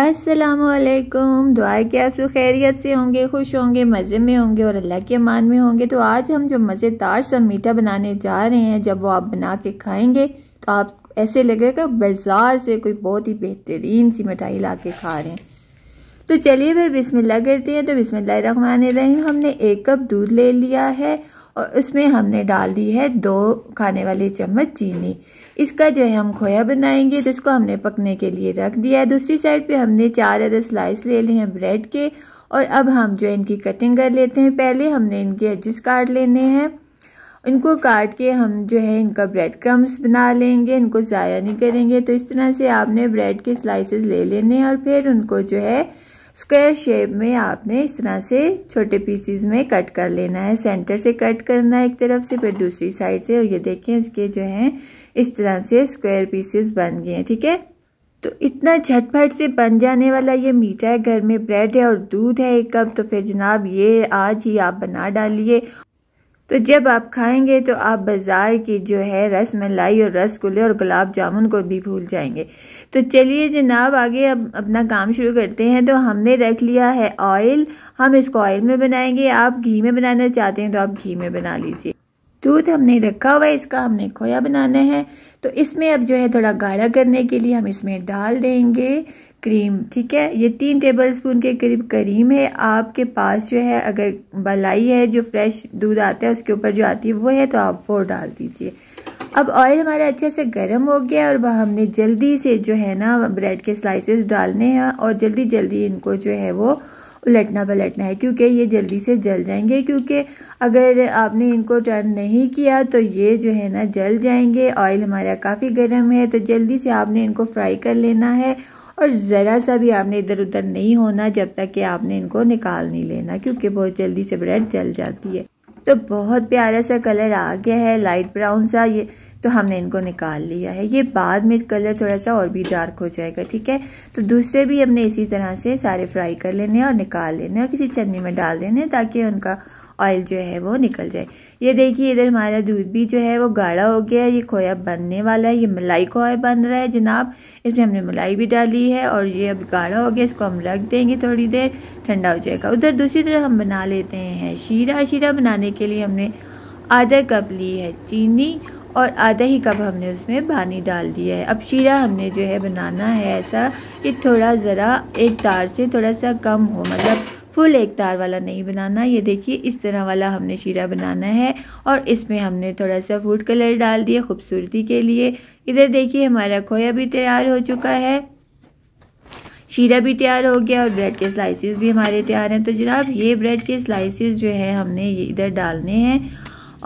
असलकुम दुआ के आप सब खैरियत से होंगे खुश होंगे मज़े में होंगे और अल्लाह के मान में होंगे तो आज हम जो मज़ेदार सा मीठा बनाने जा रहे हैं जब वो आप बना के खाएंगे तो आप ऐसे लगेगा बाज़ार से कोई बहुत ही बेहतरीन सी मिठाई ला के खा रहे हैं तो चलिए फिर बिस्मिल्ला करते हैं तो बिस्मिल्लाह हमने एक कप दूध ले लिया है और उसमें हमने डाल दी है दो खाने वाले चम्मच चीनी इसका जो है हम खोया बनाएंगे तो इसको हमने पकने के लिए रख दिया है दूसरी साइड पे हमने चार अदर स्लाइस ले लिए हैं ब्रेड के और अब हम जो इनकी कटिंग कर लेते हैं पहले हमने इनके एडजस्ट काट लेने हैं इनको काट के हम जो है इनका ब्रेड क्रम्स बना लेंगे इनको ज़ाया नहीं करेंगे तो इस तरह से आपने ब्रेड के स्लाइसेस ले लेने हैं और फिर उनको जो है स्क्वायर शेप में आपने इस तरह से छोटे पीसीज में कट कर लेना है सेंटर से कट करना है एक तरफ से फिर दूसरी साइड से और ये देखें इसके जो हैं इस तरह से स्क्वायर पीसेस बन गए हैं ठीक है तो इतना झटपट से बन जाने वाला ये मीठा है घर में ब्रेड है और दूध है एक कप तो फिर जनाब ये आज ही आप बना डालिए तो जब आप खाएंगे तो आप बाज़ार की जो है रस मलाई और रसगुल्ले और गुलाब जामुन को भी भूल जाएंगे तो चलिए जनाब आगे अब अपना काम शुरू करते हैं तो हमने रख लिया है ऑयल हम इसको ऑयल में बनाएंगे आप घी में बनाना चाहते हैं तो आप घी में बना लीजिए दूध हमने रखा हुआ है इसका हमने खोया बनाना है तो इसमें अब जो है थोड़ा गाढ़ा करने के लिए हम इसमें डाल देंगे क्रीम ठीक है ये तीन टेबल स्पून के करीब करीम है आपके पास जो है अगर बलाई है जो फ्रेश दूध आता है उसके ऊपर जो आती है वो है तो आप वो डाल दीजिए अब ऑयल हमारा अच्छे से गर्म हो गया और वह हमने जल्दी से जो है ना ब्रेड के स्लाइसेस डालने हैं और जल्दी जल्दी इनको जो है वो उलटना पलटना है क्योंकि ये जल्दी से जल जाएंगे क्योंकि अगर आपने इनको टर्न नहीं किया तो ये जो है ना जल जाएंगे ऑयल हमारा काफ़ी गर्म है तो जल्दी से आपने इनको फ्राई कर लेना है और ज़रा सा भी आपने इधर उधर नहीं होना जब तक कि आपने इनको निकाल नहीं लेना क्योंकि बहुत जल्दी से ब्रेड जल जाती है तो बहुत प्यारा सा कलर आ गया है लाइट ब्राउन सा ये तो हमने इनको निकाल लिया है ये बाद में कलर थोड़ा सा और भी डार्क हो जाएगा ठीक है तो दूसरे भी हमने इसी तरह से सारे फ्राई कर लेने हैं और निकाल लेने हैं और किसी चटनी में डाल देने ताकि उनका ऑयल जो है वो निकल जाए ये देखिए इधर हमारा दूध भी जो है वो गाढ़ा हो गया है ये खोया बनने वाला है ये मलाई खोया बन रहा है जनाब इसमें हमने मलाई भी डाली है और ये अब गाढ़ा हो गया इसको हम रख देंगे थोड़ी देर ठंडा हो जाएगा उधर दूसरी तरफ हम बना लेते हैं शीरा शीरा बनाने के लिए हमने आधा कप ली है चीनी और आधा ही कप हमने उसमें पानी डाल दिया है अब शीरा हमने जो है बनाना है ऐसा कि थोड़ा ज़रा एक तार से थोड़ा सा कम हो मतलब फुल एक तार वाला नहीं बनाना ये देखिए इस तरह वाला हमने शीरा बनाना है और इसमें हमने थोड़ा सा फूड कलर डाल दिया खूबसूरती के लिए इधर देखिए हमारा खोया भी तैयार हो चुका है शीरा भी तैयार हो गया और ब्रेड के स्लाइसेस भी हमारे तैयार हैं तो जनाब ये ब्रेड के स्लाइसेस जो है हमने ये इधर डालने हैं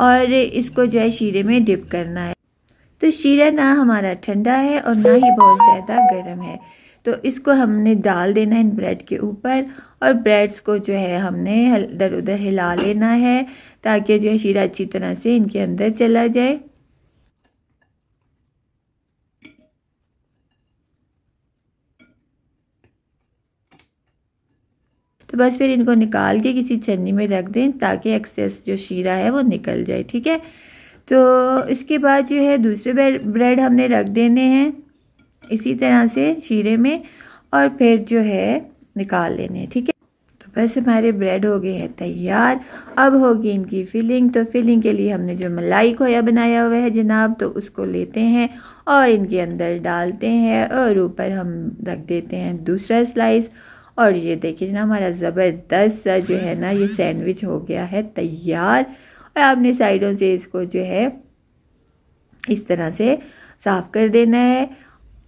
और इसको जो है शीरे में डिप करना है तो शीरा ना हमारा ठंडा है और ना ही बहुत ज़्यादा गर्म है तो इसको हमने डाल देना है ब्रेड के ऊपर और ब्रेड्स को जो है हमने इधर उधर हिला लेना है ताकि जो है शीरा अच्छी तरह से इनके अंदर चला जाए तो बस फिर इनको निकाल के किसी छन्नी में रख दें ताकि एक्सेस जो शीरा है वो निकल जाए ठीक है तो इसके बाद जो है दूसरे ब्रेड हमने रख देने हैं इसी तरह से शीरे में और फिर जो है निकाल लेने हैं ठीक है तो बस हमारे ब्रेड हो गए हैं तैयार अब होगी इनकी फिलिंग तो फिलिंग के लिए हमने जो मलाई खोया बनाया हुआ है जनाब तो उसको लेते हैं और इनके अंदर डालते हैं और ऊपर हम रख देते हैं दूसरा स्लाइस और ये देखिए ना हमारा ज़बरदस्त सा जो है ना ये सैंडविच हो गया है तैयार और आपने साइडों से इसको जो है इस तरह से साफ़ कर देना है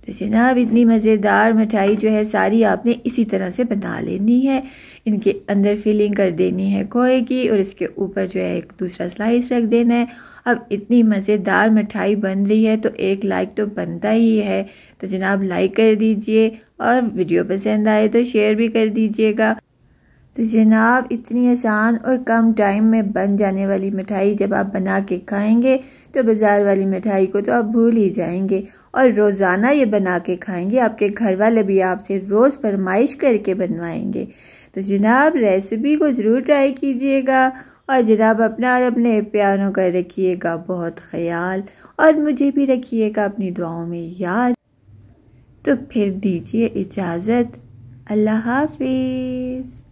तो जनाब इतनी मज़ेदार मिठाई जो है सारी आपने इसी तरह से बना लेनी है इनके अंदर फिलिंग कर देनी है खोए की और इसके ऊपर जो है एक दूसरा स्लाइस रख देना है अब इतनी मज़ेदार मिठाई बन रही है तो एक लाइक तो बनता ही है तो जनाब लाइक कर दीजिए और वीडियो पसंद आए तो शेयर भी कर दीजिएगा तो जनाब इतनी आसान और कम टाइम में बन जाने वाली मिठाई जब आप बना के खाएंगे तो बाज़ार वाली मिठाई को तो आप भूल ही जाएंगे और रोज़ाना ये बना के खाएंगे आपके घर वाले भी आपसे रोज़ फरमाइश करके बनवाएंगे तो जनाब रेसिपी को ज़रूर ट्राई कीजिएगा और जनाब अपना और अपने प्यारों का रखिएगा बहुत ख्याल और मुझे भी रखिएगा अपनी दुआओं में याद तो फिर दीजिए इजाज़त अल्लाह हाफिज़